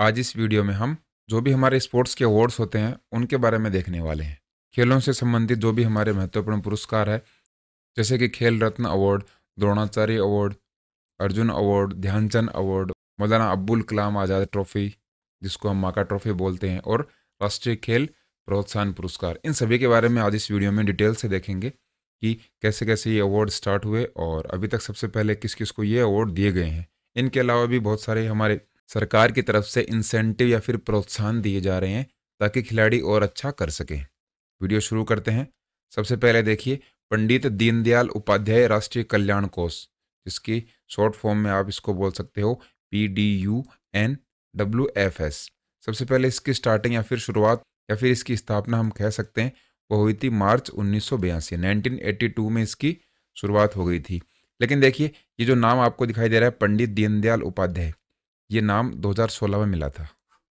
आज इस वीडियो में हम जो भी हमारे स्पोर्ट्स के अवार्ड्स होते हैं उनके बारे में देखने वाले हैं खेलों से संबंधित जो भी हमारे महत्वपूर्ण पुरस्कार है जैसे कि Khel Ratna award Dronacharya award Arjuna award Dhyan Chand award Maulana Abul कलाम आज़ाद ट्रॉफी जिसको हम माका ट्रॉफी बोलते हैं और राष्ट्रीय खेल प्रोत्साहन पुरस्कार इन सभी के बारे में आज इस वीडियो में डिटेल से देखेंगे कि कैसे कैसे ये अवार्ड स्टार्ट हुए और अभी तक सबसे पहले किस किस को ये अवार्ड दिए गए हैं इनके अलावा भी बहुत सारे हमारे सरकार की तरफ से इंसेंटिव या फिर प्रोत्साहन दिए जा रहे हैं ताकि खिलाड़ी और अच्छा कर सके वीडियो शुरू करते हैं सबसे पहले देखिए पंडित दीनदयाल उपाध्याय राष्ट्रीय कल्याण कोष जिसकी शॉर्ट फॉर्म में आप इसको बोल सकते हो P D U N W F S सबसे पहले इसकी स्टार्टिंग या फिर शुरुआत या फिर इसकी स्थापना हम कह सकते हैं वो हुई थी मार्च उन्नीस सौ में इसकी शुरुआत हो गई थी लेकिन देखिए ये जो नाम आपको दिखाई दे रहा है पंडित दीनदयाल उपाध्याय ये नाम 2016 में मिला था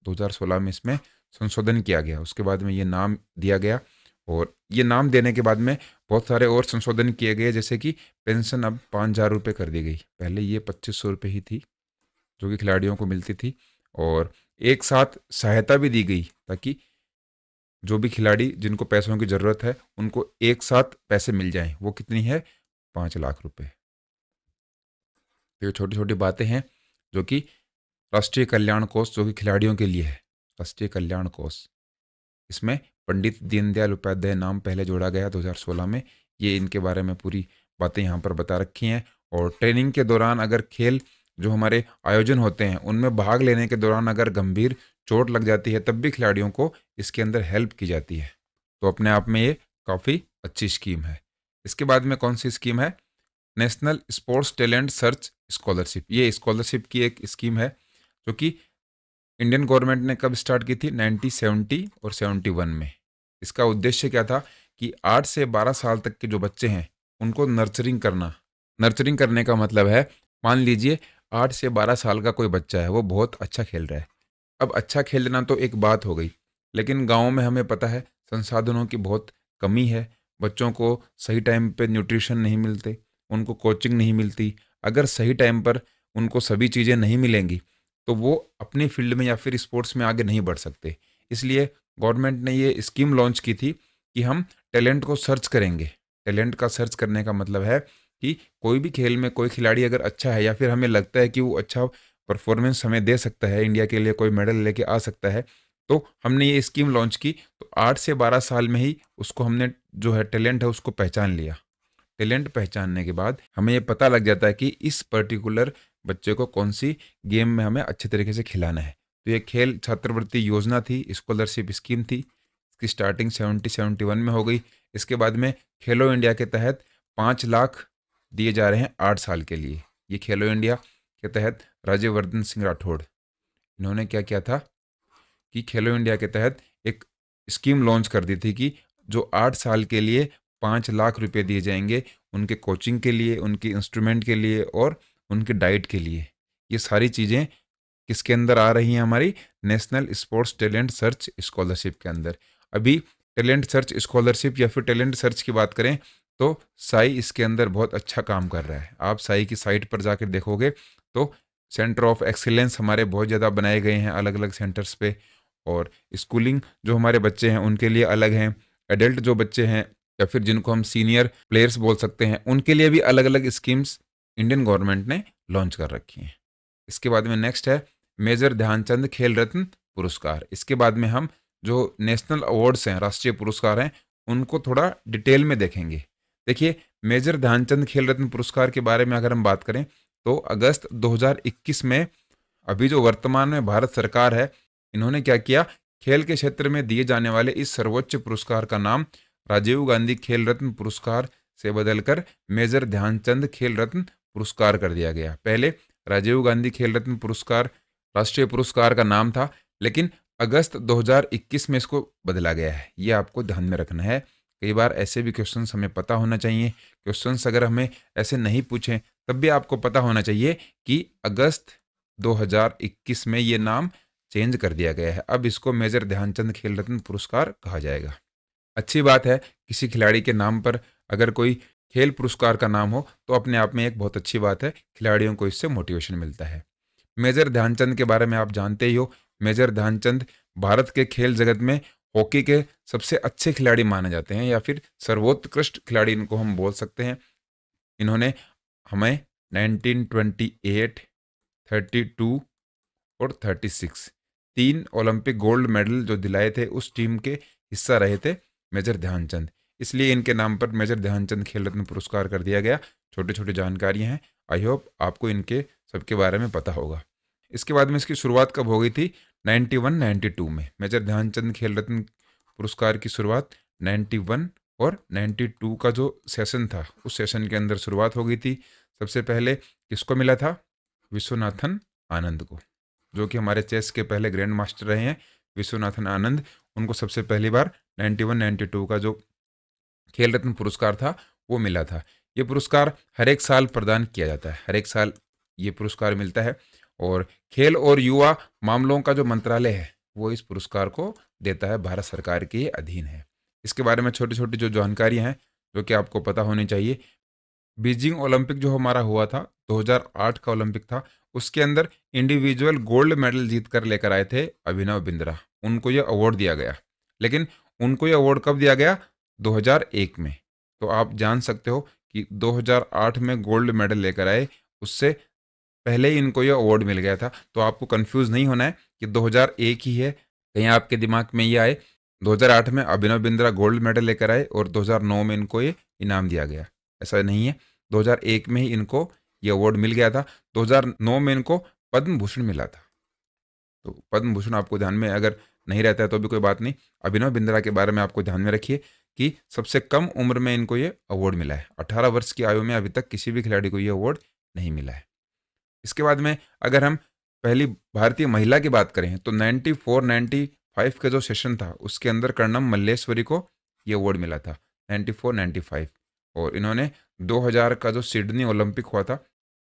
2016 में इसमें संशोधन किया गया उसके बाद में ये नाम दिया गया और ये नाम देने के बाद में बहुत सारे और संशोधन किए गए जैसे कि पेंशन अब पाँच हज़ार रुपये कर दी गई पहले ये पच्चीस सौ रुपये ही थी जो कि खिलाड़ियों को मिलती थी और एक साथ सहायता भी दी गई ताकि जो भी खिलाड़ी जिनको पैसों की ज़रूरत है उनको एक साथ पैसे मिल जाएं वो कितनी है पाँच लाख रुपये तो ये छोटी छोटी बातें हैं जो कि राष्ट्रीय कल्याण कोष जो कि खिलाड़ियों के लिए है राष्ट्रीय कल्याण कोष इसमें पंडित दीनदयाल उपाध्याय नाम पहले जोड़ा गया 2016 में ये इनके बारे में पूरी बातें यहाँ पर बता रखी हैं और ट्रेनिंग के दौरान अगर खेल जो हमारे आयोजन होते हैं उनमें भाग लेने के दौरान अगर गंभीर चोट लग जाती है तब भी खिलाड़ियों को इसके अंदर हेल्प की जाती है तो अपने आप में ये काफ़ी अच्छी स्कीम है इसके बाद में कौन सी स्कीम है national sports talent search scholarship ये स्कॉलरशिप की एक स्कीम है जो कि इंडियन गवर्नमेंट ने कब स्टार्ट की थी 1970 और 71 में इसका उद्देश्य क्या था कि आठ से बारह साल तक के जो बच्चे हैं उनको नर्चरिंग करना नर्चरिंग करने का मतलब है मान लीजिए आठ से बारह साल का कोई बच्चा है वो बहुत अच्छा खेल रहा है अब अच्छा खेलना तो एक बात हो गई लेकिन गाँव में हमें पता है संसाधनों की बहुत कमी है बच्चों को सही टाइम पर न्यूट्रिशन नहीं मिलते उनको कोचिंग नहीं मिलती अगर सही टाइम पर उनको सभी चीज़ें नहीं मिलेंगी तो वो अपने फील्ड में या फिर स्पोर्ट्स में आगे नहीं बढ़ सकते इसलिए गवर्नमेंट ने ये स्कीम लॉन्च की थी कि हम टैलेंट को सर्च करेंगे टैलेंट का सर्च करने का मतलब है कि कोई भी खेल में कोई खिलाड़ी अगर अच्छा है या फिर हमें लगता है कि वो अच्छा परफॉर्मेंस हमें दे सकता है इंडिया के लिए कोई मेडल लेके आ सकता है तो हमने ये स्कीम लॉन्च की तो आठ से बारह साल में ही उसको हमने जो है टैलेंट है उसको पहचान लिया टैलेंट पहचानने के बाद हमें ये पता लग जाता है कि इस पर्टिकुलर बच्चे को कौन सी गेम में हमें अच्छे तरीके से खिलाना है तो ये खेल छात्रवृत्ति योजना थी स्कॉलरशिप स्कीम थी इसकी स्टार्टिंग सेवेंटी सेवेंटी वन में हो गई इसके बाद में खेलो इंडिया के तहत पाँच लाख दिए जा रहे हैं आठ साल के लिए ये खेलो इंडिया के तहत राज्यवर्धन सिंह राठौड़ इन्होंने क्या किया था कि खेलो इंडिया के तहत एक स्कीम लॉन्च कर दी थी कि जो आठ साल के लिए पाँच लाख रुपये दिए जाएंगे उनके कोचिंग के लिए उनके इंस्ट्रूमेंट के लिए और उनके डाइट के लिए ये सारी चीज़ें किसके अंदर आ रही हैं हमारी national sports talent search scholarship के अंदर अभी टैलेंट सर्च स्कॉलरशिप या फिर टैलेंट सर्च की बात करें तो साई इसके अंदर बहुत अच्छा काम कर रहा है आप साई की साइट पर जाकर देखोगे तो सेंटर ऑफ एक्सीलेंस हमारे बहुत ज़्यादा बनाए गए हैं अलग अलग सेंटर्स पे और स्कूलिंग जो हमारे बच्चे हैं उनके लिए अलग हैं एडल्ट जो बच्चे हैं या फिर जिनको हम सीनियर प्लेयर्स बोल सकते हैं उनके लिए भी अलग अलग स्कीम्स इंडियन गवर्नमेंट ने लॉन्च कर रखी हैं इसके बाद में नेक्स्ट है मेजर ध्यानचंद खेल रत्न पुरस्कार इसके बाद में हम जो नेशनल अवार्ड्स हैं राष्ट्रीय पुरस्कार हैं उनको थोड़ा डिटेल में देखेंगे देखिए मेजर ध्यानचंद खेल रत्न पुरस्कार के बारे में अगर हम बात करें तो अगस्त 2021 में अभी जो वर्तमान में भारत सरकार है इन्होंने क्या किया खेल के क्षेत्र में दिए जाने वाले इस सर्वोच्च पुरस्कार का नाम राजीव गांधी खेल रत्न पुरस्कार से बदलकर मेजर ध्यानचंद खेल रत्न पुरस्कार कर दिया गया पहले राजीव गांधी खेल रत्न पुरस्कार राष्ट्रीय पुरस्कार का नाम था लेकिन अगस्त 2021 में इसको बदला गया है ये आपको ध्यान में रखना है कई बार ऐसे भी क्वेश्चन हमें पता होना चाहिए क्वेश्चंस अगर हमें ऐसे नहीं पूछें तब भी आपको पता होना चाहिए कि अगस्त 2021 में ये नाम चेंज कर दिया गया है अब इसको मेजर ध्यानचंद खेल रत्न पुरस्कार कहा जाएगा अच्छी बात है किसी खिलाड़ी के नाम पर अगर कोई खेल पुरस्कार का नाम हो तो अपने आप में एक बहुत अच्छी बात है खिलाड़ियों को इससे मोटिवेशन मिलता है मेजर ध्यानचंद के बारे में आप जानते ही हो मेजर ध्यानचंद भारत के खेल जगत में हॉकी के सबसे अच्छे खिलाड़ी माने जाते हैं या फिर सर्वोत्कृष्ट खिलाड़ी इनको हम बोल सकते हैं इन्होंने हमें 1928, 32 और 36 तीन ओलंपिक गोल्ड मेडल जो दिलाए थे उस टीम के हिस्सा रहे थे मेजर ध्यानचंद इसलिए इनके नाम पर मेजर ध्यानचंद खेल रत्न पुरस्कार कर दिया गया छोटे छोटे जानकारियाँ हैं आई होप आपको इनके सबके बारे में पता होगा इसके बाद में इसकी शुरुआत कब हो गई थी 91 92 में मेजर ध्यानचंद खेल रत्न पुरस्कार की शुरुआत 91 और 92 का जो सेशन था उस सेशन के अंदर शुरुआत हो गई थी सबसे पहले किसको मिला था विश्वनाथन आनंद को जो कि हमारे चेस के पहले ग्रैंड मास्टर रहे हैं विश्वनाथन आनंद उनको सबसे पहली बार 91 92 का जो खेल रत्न पुरस्कार था वो मिला था ये पुरस्कार हर एक साल प्रदान किया जाता है हर एक साल ये पुरस्कार मिलता है और खेल और युवा मामलों का जो मंत्रालय है वो इस पुरस्कार को देता है भारत सरकार के अधीन है इसके बारे में छोटी छोटी जो जानकारियाँ हैं जो कि आपको पता होनी चाहिए बीजिंग ओलंपिक जो हमारा हुआ था 2008 का ओलंपिक था उसके अंदर इंडिविजुअल गोल्ड मेडल जीत कर लेकर आए थे अभिनव बिंद्रा उनको ये अवार्ड दिया गया लेकिन उनको ये अवार्ड कब दिया गया 2001 में तो आप जान सकते हो कि 2008 में गोल्ड मेडल लेकर आए उससे पहले ही इनको यह अवार्ड मिल गया था तो आपको कंफ्यूज नहीं होना है कि 2001 ही है कहीं आपके दिमाग में ये आए 2008 में अभिनव बिंद्रा गोल्ड मेडल लेकर आए और 2009 में इनको ये इनाम दिया गया ऐसा नहीं है 2001 में ही इनको ये अवार्ड मिल गया था 2009 में इनको पद्म भूषण मिला था तो पद्म भूषण आपको ध्यान में अगर नहीं रहता है तो भी कोई बात नहीं अभिनव बिंद्रा के बारे में आपको ध्यान में रखिए कि सबसे कम उम्र में इनको ये अवार्ड मिला है अठारह वर्ष की आयु में अभी तक किसी भी खिलाड़ी को ये अवार्ड नहीं मिला है इसके बाद में अगर हम पहली भारतीय महिला की बात करें तो 94 95 का जो सेशन था उसके अंदर कर्णम मल्लेश्वरी को ये अवार्ड मिला था 94 95 और इन्होंने 2000 का जो सिडनी ओलंपिक हुआ था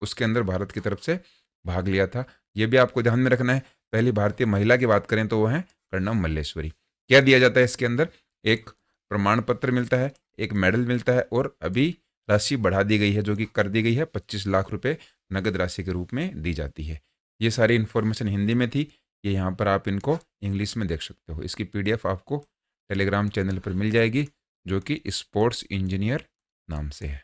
उसके अंदर भारत की तरफ से भाग लिया था ये भी आपको ध्यान में रखना है पहली भारतीय महिला की बात करें तो वो हैं कर्णम मल्लेश्वरी क्या दिया जाता है इसके अंदर एक प्रमाण पत्र मिलता है एक मेडल मिलता है और अभी राशि बढ़ा दी गई है जो कि कर दी गई है पच्चीस लाख रुपये नगद राशि के रूप में दी जाती है ये सारी इन्फॉर्मेशन हिंदी में थी ये यहाँ पर आप इनको इंग्लिश में देख सकते हो इसकी पीडीएफ आपको टेलीग्राम चैनल पर मिल जाएगी जो कि स्पोर्ट्स इंजीनियर नाम से है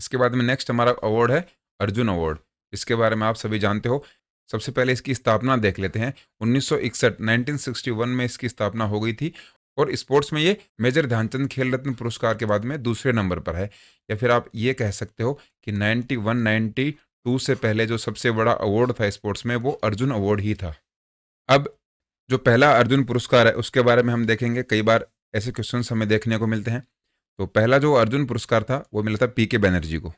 इसके बाद में नेक्स्ट हमारा अवार्ड है अर्जुन अवार्ड इसके बारे में आप सभी जानते हो सबसे पहले इसकी स्थापना देख लेते हैं 1961 1961 में इसकी स्थापना हो गई थी और स्पोर्ट्स में ये मेजर ध्यानचंद खेल रत्न पुरस्कार के बाद में दूसरे नंबर पर है या फिर आप ये कह सकते हो कि 91 92 से पहले जो सबसे बड़ा अवार्ड था स्पोर्ट्स में वो अर्जुन अवार्ड ही था अब जो पहला अर्जुन पुरस्कार है उसके बारे में हम देखेंगे कई बार ऐसे क्वेश्चन हमें देखने को मिलते हैं तो पहला जो अर्जुन पुरस्कार था वो मिला था पी के बनर्जी को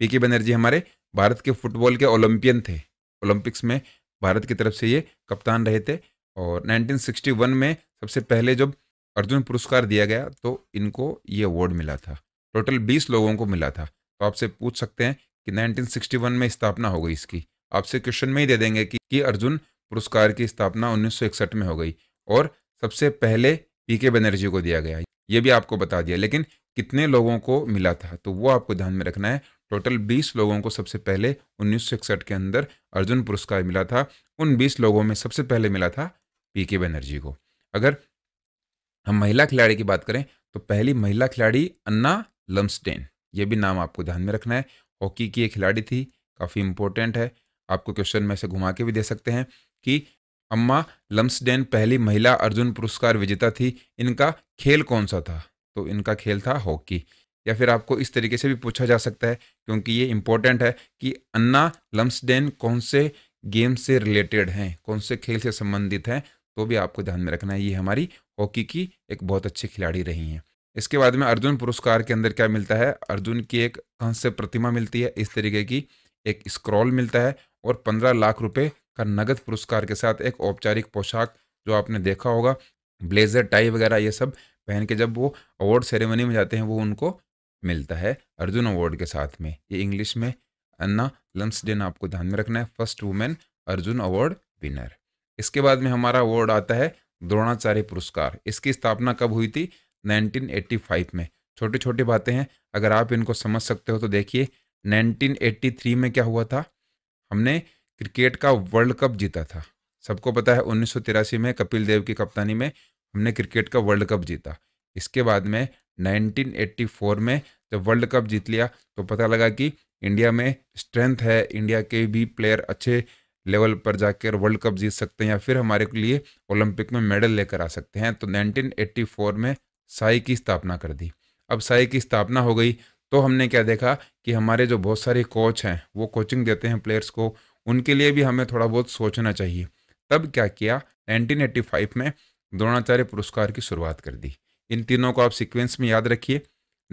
पी के बनर्जी हमारे भारत के फुटबॉल के ओलंपियन थे ओलंपिक्स में भारत की तरफ से ये कप्तान रहे थे और 1961 में सबसे पहले जब अर्जुन पुरस्कार दिया गया तो इनको ये अवार्ड मिला था टोटल 20 लोगों को मिला था तो आपसे पूछ सकते हैं कि 1961 में स्थापना हो गई इसकी आपसे क्वेश्चन में ही दे देंगे कि, कि अर्जुन पुरस्कार की स्थापना उन्नीस में हो गई और सबसे पहले पी के बनर्जी को दिया गया ये भी आपको बता दिया लेकिन कितने लोगों को मिला था तो वो आपको ध्यान में रखना है टोटल 20 लोगों को सबसे पहले उन्नीस के अंदर अर्जुन पुरस्कार मिला था उन 20 लोगों में सबसे पहले मिला था पीके बनर्जी को अगर हम महिला खिलाड़ी की बात करें तो पहली महिला खिलाड़ी अन्ना लम्सटेन ये भी नाम आपको ध्यान में रखना है हॉकी की एक खिलाड़ी थी काफ़ी इंपॉर्टेंट है आपको क्वेश्चन में से घुमा के भी दे सकते हैं कि अम्मा लम्सडेन पहली महिला अर्जुन पुरस्कार विजेता थी इनका खेल कौन सा था तो इनका खेल था हॉकी या फिर आपको इस तरीके से भी पूछा जा सकता है क्योंकि ये इम्पोर्टेंट है कि अन्ना लम्सडेन कौन से गेम से रिलेटेड हैं कौन से खेल से संबंधित हैं तो भी आपको ध्यान में रखना है ये हमारी हॉकी की एक बहुत अच्छी खिलाड़ी रही हैं इसके बाद में अर्जुन पुरस्कार के अंदर क्या मिलता है अर्जुन की एक से प्रतिमा मिलती है इस तरीके की एक स्क्रॉल मिलता है और पंद्रह लाख रुपए का नगद पुरस्कार के साथ एक औपचारिक पोशाक जो आपने देखा होगा ब्लेजर टाई वगैरह ये सब पहन के जब वो अवार्ड सेरेमनी में जाते हैं वो उनको मिलता है अर्जुन अवार्ड के साथ में ये इंग्लिश में अन्ना लम्सडेन आपको ध्यान में रखना है first women Arjuna award winner इसके बाद में हमारा अवार्ड आता है द्रोणाचार्य पुरस्कार इसकी स्थापना कब हुई थी 1985 में छोटी छोटी बातें हैं अगर आप इनको समझ सकते हो तो देखिए 1983 में क्या हुआ था हमने क्रिकेट का वर्ल्ड कप जीता था सबको पता है उन्नीस में कपिल देव की कप्तानी में हमने क्रिकेट का वर्ल्ड कप जीता इसके बाद में 1984 में जब वर्ल्ड कप जीत लिया तो पता लगा कि इंडिया में स्ट्रेंथ है इंडिया के भी प्लेयर अच्छे लेवल पर जाकर वर्ल्ड कप जीत सकते हैं या फिर हमारे लिए ओलंपिक में मेडल लेकर आ सकते हैं तो 1984 में साई की स्थापना कर दी अब साई की स्थापना हो गई तो हमने क्या देखा कि हमारे जो बहुत सारे कोच हैं वो कोचिंग देते हैं प्लेयर्स को उनके लिए भी हमें थोड़ा बहुत सोचना चाहिए तब क्या किया 1985 में द्रोणाचार्य पुरस्कार की शुरुआत कर दी इन तीनों को आप सिक्वेंस में याद रखिए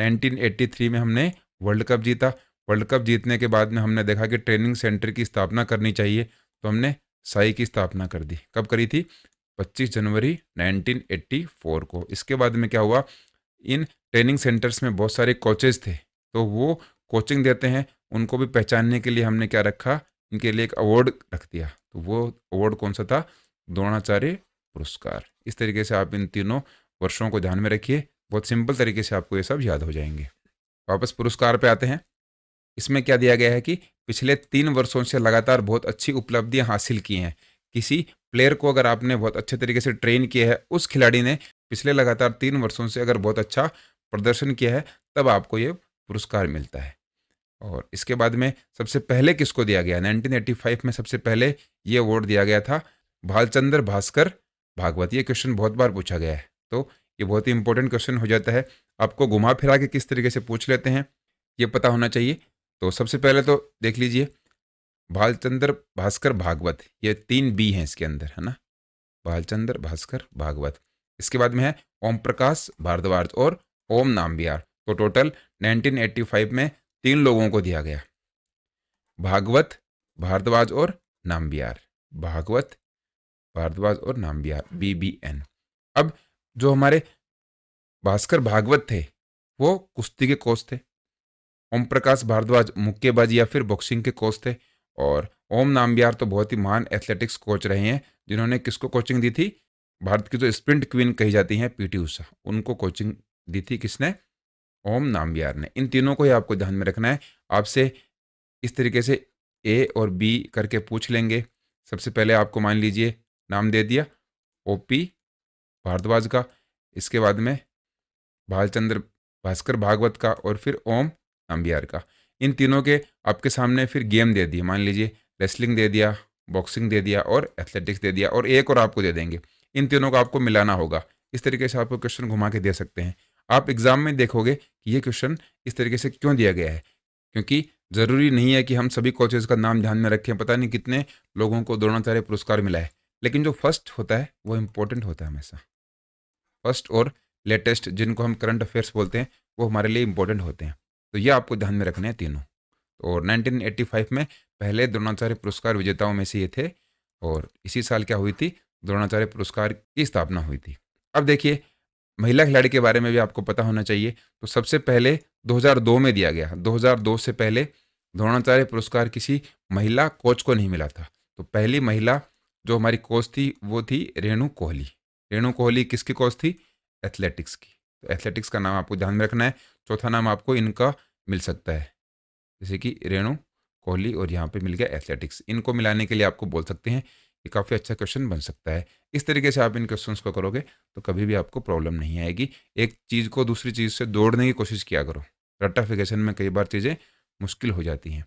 1983 में हमने वर्ल्ड कप जीता वर्ल्ड कप जीतने के बाद में हमने देखा कि ट्रेनिंग सेंटर की स्थापना करनी चाहिए तो हमने साई की स्थापना कर दी कब करी थी 25 जनवरी 1984 को इसके बाद में क्या हुआ इन ट्रेनिंग सेंटर्स में बहुत सारे कोचेज थे तो वो कोचिंग देते हैं उनको भी पहचानने के लिए हमने क्या रखा इनके लिए एक अवार्ड रख दिया तो वो अवार्ड कौन सा था द्रोणाचार्य पुरस्कार इस तरीके से आप इन तीनों वर्षों को ध्यान में रखिए बहुत सिंपल तरीके से आपको ये सब याद हो जाएंगे वापस पुरस्कार पे आते हैं इसमें क्या दिया गया है कि पिछले तीन वर्षों से लगातार बहुत अच्छी उपलब्धियां हासिल की हैं किसी प्लेयर को अगर आपने बहुत अच्छे तरीके से ट्रेन किया है उस खिलाड़ी ने पिछले लगातार तीन वर्षों से अगर बहुत अच्छा प्रदर्शन किया है तब आपको ये पुरस्कार मिलता है और इसके बाद में सबसे पहले किसको दिया गया नाइनटीन में सबसे पहले ये अवार्ड दिया गया था भालचंद्र भास्कर भागवत ये क्वेश्चन बहुत बार पूछा गया है तो ये बहुत ही इंपॉर्टेंट क्वेश्चन हो जाता है आपको घुमा फिरा के किस तरीके से पूछ लेते हैं ये पता होना चाहिए तो सबसे पहले तो देख लीजिए भालचंद्र भास्कर भागवत ये तीन बी हैं इसके अंदर है ना भालचंद्र भास्कर भागवत इसके बाद में है ओम प्रकाश भारद्वाज और ओम नाम तो टोटल 1985 में तीन लोगों को दिया गया भागवत भारद्वाज और नाम भागवत भारद्वाज और नाम बी बी एन अब जो हमारे भास्कर भागवत थे वो कुश्ती के कोच थे ओम प्रकाश भारद्वाज मुक्केबाजी या फिर बॉक्सिंग के कोच थे और ओम नामबियार तो बहुत ही महान एथलेटिक्स कोच रहे हैं जिन्होंने किसको कोचिंग दी थी भारत की जो स्प्रिंट क्वीन कही जाती हैं पीटी उषा उनको कोचिंग दी थी किसने ओम नामबियार ने इन तीनों को ही आपको ध्यान में रखना है आपसे इस तरीके से ए और बी करके पूछ लेंगे सबसे पहले आपको मान लीजिए नाम दे दिया ओ पी भारद्वाज का इसके बाद में भालचंद्र भास्कर भागवत का और फिर ओम अम्बियार का इन तीनों के आपके सामने फिर गेम दे दिए मान लीजिए रेसलिंग दे दिया बॉक्सिंग दे दिया और एथलेटिक्स दे दिया और एक और आपको दे देंगे इन तीनों को आपको मिलाना होगा इस तरीके से आपको क्वेश्चन घुमा के दे सकते हैं आप एग्ज़ाम में देखोगे कि ये क्वेश्चन इस तरीके से क्यों दिया गया है क्योंकि ज़रूरी नहीं है कि हम सभी कोचेज़ का नाम ध्यान में रखें पता नहीं कितने लोगों को द्रोणाचार्य पुरस्कार मिला है लेकिन जो फर्स्ट होता है वो इम्पोर्टेंट होता है हमेशा फर्स्ट और लेटेस्ट जिनको हम करंट अफेयर्स बोलते हैं वो हमारे लिए इंपॉर्टेंट होते हैं तो ये आपको ध्यान में रखने हैं तीनों और 1985 में पहले द्रोणाचार्य पुरस्कार विजेताओं में से ये थे और इसी साल क्या हुई थी द्रोणाचार्य पुरस्कार की स्थापना हुई थी अब देखिए महिला खिलाड़ी के बारे में भी आपको पता होना चाहिए तो सबसे पहले 2002 में दिया गया 2002 से पहले द्रोणाचार्य पुरस्कार किसी महिला कोच को नहीं मिला था तो पहली महिला जो हमारी कोच थी वो थी रेणु कोहली रेणु कोहली किसकी कोच थी एथलेटिक्स की तो एथलेटिक्स का नाम आपको ध्यान में रखना है चौथा नाम आपको इनका मिल सकता है जैसे कि रेणु कोहली और यहाँ पे मिल गया एथलेटिक्स इनको मिलाने के लिए आपको बोल सकते हैं ये काफ़ी अच्छा क्वेश्चन बन सकता है इस तरीके से आप इन क्वेश्चंस को करोगे तो कभी भी आपको प्रॉब्लम नहीं आएगी एक चीज़ को दूसरी चीज़ से दौड़ने की कोशिश किया करो रट्टाफिकेशन में कई बार चीज़ें मुश्किल हो जाती हैं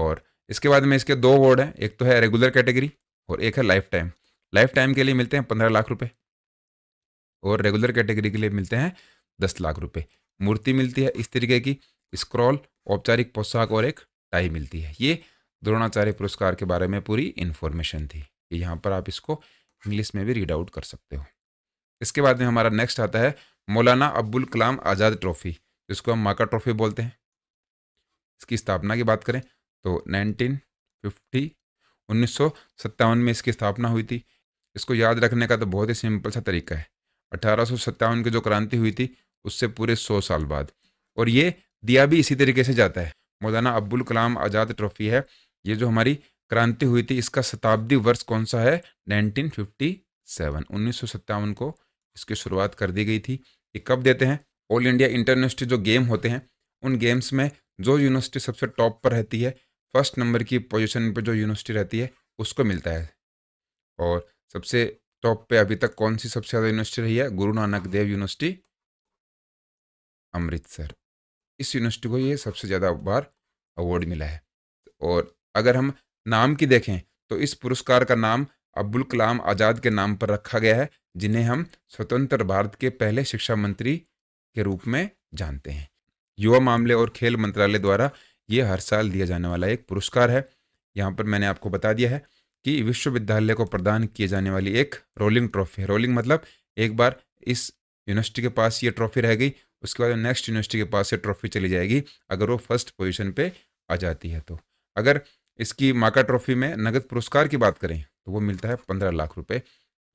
और इसके बाद में इसके दो वर्ड हैं एक तो है रेगुलर कैटेगरी और एक है लाइफ टाइम लाइफ टाइम के लिए मिलते हैं पंद्रह लाख रुपये और रेगुलर कैटेगरी के लिए मिलते हैं दस लाख रुपये मूर्ति मिलती है इस तरीके की स्क्रॉल औपचारिक पोशाक और एक टाई मिलती है ये द्रोणाचार्य पुरस्कार के बारे में पूरी इन्फॉर्मेशन थी यहाँ पर आप इसको इंग्लिश में भी रीड आउट कर सकते हो इसके बाद में हमारा नेक्स्ट आता है मौलाना अब्दुल कलाम आज़ाद ट्रॉफ़ी जिसको हम माका ट्रॉफ़ी बोलते हैं इसकी स्थापना की बात करें तो 1950 1957 में इसकी स्थापना हुई थी इसको याद रखने का तो बहुत ही सिंपल सा तरीका है अठारह की जो क्रांति हुई थी उससे पूरे सौ साल बाद और ये दिया भी इसी तरीके से जाता है मौलाना अब्दुल कलाम आज़ाद ट्रॉफी है ये जो हमारी क्रांति हुई थी इसका शताब्दी वर्ष कौन सा है 1957 1957 को इसकी शुरुआत कर दी गई थी ये कब देते हैं ऑल इंडिया इंटरनेशनल जो गेम होते हैं उन गेम्स में जो यूनिवर्सिटी सबसे टॉप पर रहती है फर्स्ट नंबर की पोजिशन पर जो यूनिवर्सिटी रहती है उसको मिलता है और सबसे टॉप पे अभी तक कौन सी सबसे ज़्यादा यूनिवर्सिटी रही है गुरु नानक देव यूनिवर्सिटी अमृतसर इस यूनिवर्सिटी को ये सबसे ज़्यादा बार अवार्ड मिला है और अगर हम नाम की देखें तो इस पुरस्कार का नाम अब्दुल कलाम आज़ाद के नाम पर रखा गया है जिन्हें हम स्वतंत्र भारत के पहले शिक्षा मंत्री के रूप में जानते हैं युवा मामले और खेल मंत्रालय द्वारा ये हर साल दिया जाने वाला एक पुरस्कार है यहाँ पर मैंने आपको बता दिया है कि विश्वविद्यालय को प्रदान किए जाने वाली एक रोलिंग ट्रॉफी है रोलिंग मतलब एक बार इस यूनिवर्सिटी के पास ये ट्रॉफी रह गई उसके बाद नेक्स्ट यूनिवर्सिटी के पास ये ट्रॉफी चली जाएगी अगर वो फर्स्ट पोजिशन पर आ जाती है तो अगर इसकी माका ट्रॉफी में नगद पुरस्कार की बात करें तो वो मिलता है पंद्रह लाख रुपये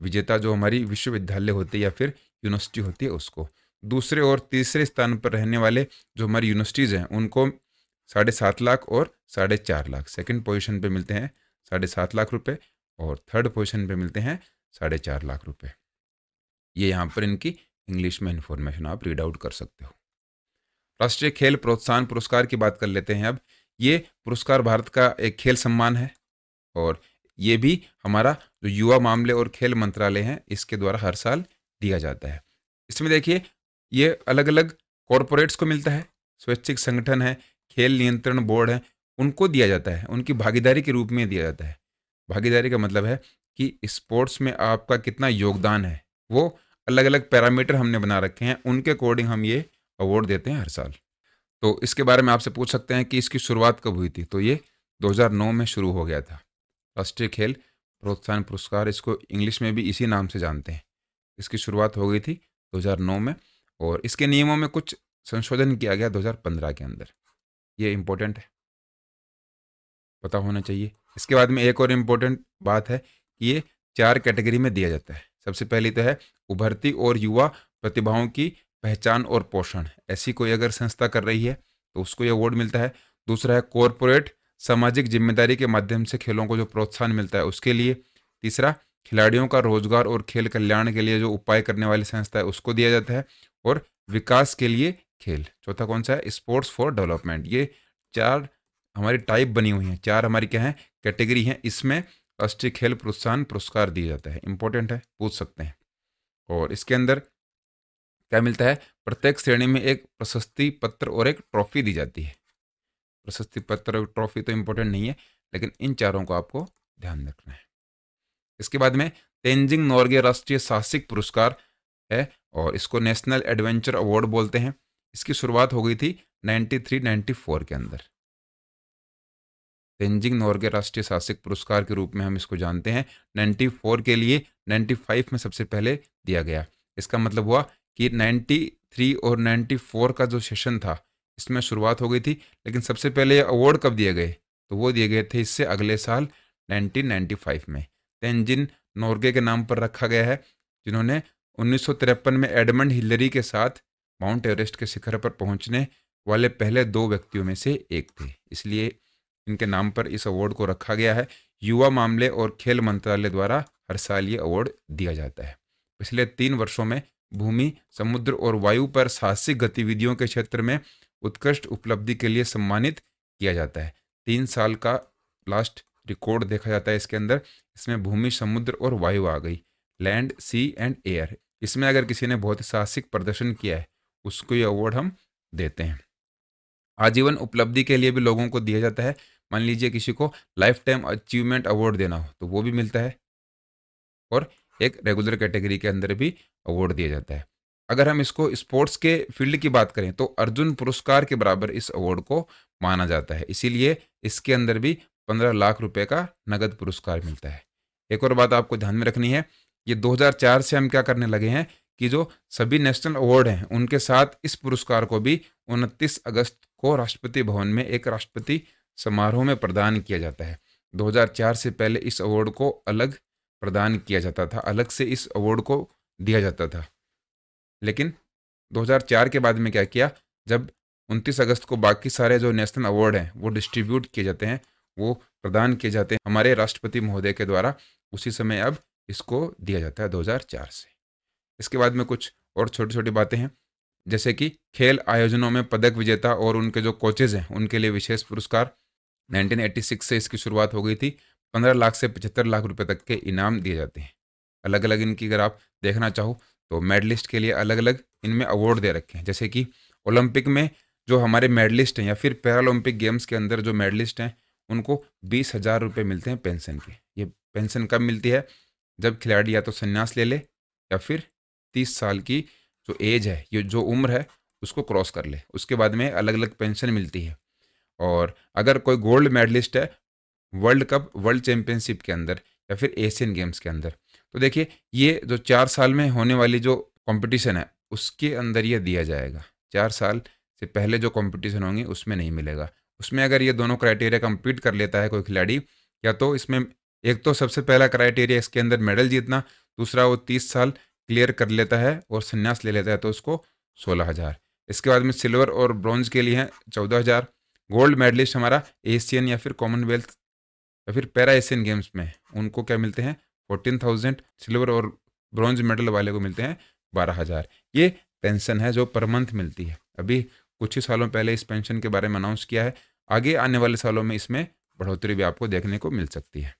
विजेता जो हमारी विश्वविद्यालय होती है या फिर यूनिवर्सिटी होती है उसको दूसरे और तीसरे स्थान पर रहने वाले जो हमारी यूनिवर्सिटीज़ हैं उनको साढ़े सात लाख और साढ़े चार लाख सेकेंड पोजिशन पर मिलते हैं साढ़े सात लाख रुपए और थर्ड पोजीशन पे मिलते हैं साढ़े चार लाख रुपए ये यहाँ पर इनकी इंग्लिश में इन्फॉर्मेशन आप रीड आउट कर सकते हो राष्ट्रीय खेल प्रोत्साहन पुरस्कार की बात कर लेते हैं अब ये पुरस्कार भारत का एक खेल सम्मान है और ये भी हमारा जो युवा मामले और खेल मंत्रालय है इसके द्वारा हर साल दिया जाता है इसमें देखिए ये अलग अलग कॉरपोरेट्स को मिलता है स्वैच्छिक संगठन है खेल नियंत्रण बोर्ड है उनको दिया जाता है उनकी भागीदारी के रूप में दिया जाता है भागीदारी का मतलब है कि स्पोर्ट्स में आपका कितना योगदान है वो अलग अलग पैरामीटर हमने बना रखे हैं उनके अकॉर्डिंग हम ये अवार्ड देते हैं हर साल तो इसके बारे में आपसे पूछ सकते हैं कि इसकी शुरुआत कब हुई थी तो ये 2009 में शुरू हो गया था राष्ट्रीय खेल प्रोत्साहन पुरस्कार इसको इंग्लिश में भी इसी नाम से जानते हैं इसकी शुरुआत हो गई थी 2009 में और इसके नियमों में कुछ संशोधन किया गया 2015 के अंदर ये इम्पोर्टेंट है पता होना चाहिए इसके बाद में एक और इम्पोर्टेंट बात है कि ये चार कैटेगरी में दिया जाता है सबसे पहली तो है उभरती और युवा प्रतिभाओं की पहचान और पोषण ऐसी कोई अगर संस्था कर रही है तो उसको ये अवार्ड मिलता है दूसरा है कॉरपोरेट सामाजिक जिम्मेदारी के माध्यम से खेलों को जो प्रोत्साहन मिलता है उसके लिए तीसरा खिलाड़ियों का रोजगार और खेल कल्याण के लिए जो उपाय करने वाली संस्था है उसको दिया जाता है और विकास के लिए खेल चौथा कौन सा है स्पोर्ट्स फॉर डेवलपमेंट ये चार हमारी टाइप बनी हुई हैं चार हमारी क्या है कैटेगरी हैं इसमें राष्ट्रीय खेल प्रोत्साहन पुरस्कार दिया जाता है इंपॉर्टेंट है पूछ सकते हैं और इसके अंदर क्या मिलता है प्रत्येक श्रेणी में एक प्रशस्ति पत्र और एक ट्रॉफी दी जाती है प्रशस्ति पत्र और ट्रॉफी तो इम्पोर्टेंट नहीं है लेकिन इन चारों को आपको ध्यान रखना है इसके बाद में तेंजिंग नॉर्गे राष्ट्रीय साहसिक पुरस्कार है और इसको नेशनल एडवेंचर अवार्ड बोलते हैं इसकी शुरुआत हो गई थी नाइन्टी थ्री के अंदर तेंजिंग नोरगे राष्ट्रीय शासक पुरस्कार के रूप में हम इसको जानते हैं फोर के लिए फाइव में सबसे पहले दिया गया इसका मतलब हुआ कि थ्री और फोर का जो सेशन था इसमें शुरुआत हो गई थी लेकिन सबसे पहले अवार्ड कब दिए गए तो वो दिए गए थे इससे अगले साल 1995 में तेंजिन नॉर्गे के नाम पर रखा गया है जिन्होंने उन्नीस में एडमंड हिलरी के साथ माउंट एवरेस्ट के शिखर पर पहुंचने वाले पहले दो व्यक्तियों में से एक थे इसलिए इनके नाम पर इस अवार्ड को रखा गया है युवा मामले और खेल मंत्रालय द्वारा हर साल ये अवार्ड दिया जाता है पिछले तीन वर्षों में भूमि समुद्र और वायु पर साहसिक गतिविधियों के क्षेत्र में उत्कृष्ट उपलब्धि के लिए सम्मानित किया जाता है तीन साल का लास्ट रिकॉर्ड देखा जाता है इसके अंदर इसमें भूमि समुद्र और वायु आ गई लैंड सी एंड एयर इसमें अगर किसी ने बहुत साहसिक प्रदर्शन किया है उसको ये अवार्ड हम देते हैं आजीवन उपलब्धि के लिए भी लोगों को दिया जाता है मान लीजिए किसी को लाइफ टाइम अचीवमेंट अवार्ड देना हो तो वो भी मिलता है और एक रेगुलर कैटेगरी के अंदर भी अवार्ड दिया जाता है अगर हम इसको स्पोर्ट्स के फील्ड की बात करें तो अर्जुन पुरस्कार के बराबर इस अवार्ड को माना जाता है इसीलिए इसके अंदर भी पंद्रह लाख रुपए का नगद पुरस्कार मिलता है एक और बात आपको ध्यान में रखनी है ये 2004 से हम क्या करने लगे हैं कि जो सभी नेशनल अवार्ड हैं उनके साथ इस पुरस्कार को भी उनतीस अगस्त को राष्ट्रपति भवन में एक राष्ट्रपति समारोह में प्रदान किया जाता है 2004 से पहले इस अवार्ड को अलग प्रदान किया जाता था अलग से इस अवार्ड को दिया जाता था लेकिन 2004 के बाद में क्या किया जब 29 अगस्त को बाकी सारे जो नेशनल अवार्ड हैं वो डिस्ट्रीब्यूट किए जाते हैं वो प्रदान किए जाते हैं हमारे राष्ट्रपति महोदय के द्वारा उसी समय अब इसको दिया जाता है 2004 से इसके बाद में कुछ और छोटी छोटी बातें हैं जैसे कि खेल आयोजनों में पदक विजेता और उनके जो कोचेज हैं उनके लिए विशेष पुरस्कार 1986 से इसकी शुरुआत हो गई थी 15 लाख से 75 लाख रुपए तक के इनाम दिए जाते हैं अलग अलग इनकी अगर आप देखना चाहो तो मेडलिस्ट के लिए अलग अलग इनमें अवार्ड दे रखे हैं जैसे कि ओलंपिक में जो हमारे मेडलिस्ट हैं या फिर पैरालंपिक गेम्स के अंदर जो मेडलिस्ट हैं उनको बीस हज़ार रुपये मिलते हैं पेंशन के ये पेंशन कब मिलती है जब खिलाड़ी या तो संन्यास ले ले या फिर तीस साल की जो एज है ये जो उम्र है उसको क्रॉस कर ले उसके बाद में अलग अलग पेंशन मिलती है और अगर कोई गोल्ड मेडलिस्ट है वर्ल्ड कप वर्ल्ड चैम्पियनशिप के अंदर या फिर एशियन गेम्स के अंदर तो देखिए ये जो चार साल में होने वाली जो कंपटीशन है उसके अंदर यह दिया जाएगा चार साल से पहले जो कंपटीशन होंगे उसमें नहीं मिलेगा उसमें अगर ये दोनों क्राइटेरिया कम्पीट कर लेता है कोई खिलाड़ी या तो इसमें एक तो सबसे पहला क्राइटेरिया इसके अंदर मेडल जीतना दूसरा वो तीस साल क्लियर कर लेता है और संन्यास ले लेता है तो उसको सोलह हज़ार इसके बाद में सिल्वर और ब्रॉन्ज के लिए हैं चौदह हज़ार गोल्ड मेडलिस्ट हमारा एशियन या फिर कॉमनवेल्थ या फिर पैरा एशियन गेम्स में उनको क्या मिलते हैं फोर्टीन थाउजेंड सिल्वर और ब्रॉन्ज मेडल वाले को मिलते हैं बारह हज़ार ये पेंशन है जो पर मंथ मिलती है अभी कुछ ही सालों पहले इस पेंशन के बारे में अनाउंस किया है आगे आने वाले सालों में इसमें बढ़ोतरी भी आपको देखने को मिल सकती है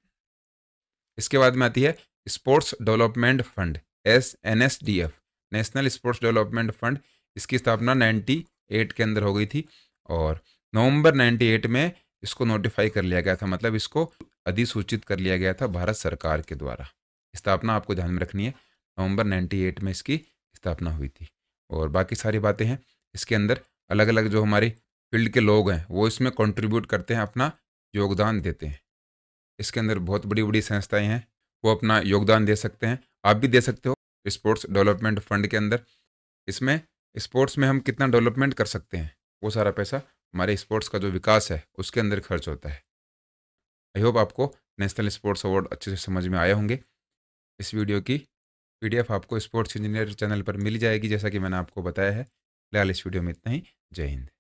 इसके बाद में आती है sports development fund S N S D F national sports development fund इसकी स्थापना नाइन्टी एट के अंदर हो गई थी और नवंबर 98 में इसको नोटिफाई कर लिया गया था मतलब इसको अधिसूचित कर लिया गया था भारत सरकार के द्वारा स्थापना आपको ध्यान में रखनी है नवंबर 98 में इसकी स्थापना हुई थी और बाकी सारी बातें हैं इसके अंदर अलग अलग जो हमारी फील्ड के लोग हैं वो इसमें कॉन्ट्रीब्यूट करते हैं अपना योगदान देते हैं इसके अंदर बहुत बड़ी बड़ी संस्थाएँ हैं वो अपना योगदान दे सकते हैं आप भी दे सकते हो स्पोर्ट्स डेवलपमेंट फंड के अंदर इसमें स्पोर्ट्स में हम कितना डेवलपमेंट कर सकते हैं वो सारा पैसा हमारे स्पोर्ट्स का जो विकास है उसके अंदर खर्च होता है आई होप आपको नेशनल स्पोर्ट्स अवार्ड अच्छे से समझ में आए होंगे इस वीडियो की पीडीएफ आपको स्पोर्ट्स इंजीनियर चैनल पर मिल जाएगी जैसा कि मैंने आपको बताया है फिलहाल इस वीडियो में इतना ही जय हिंद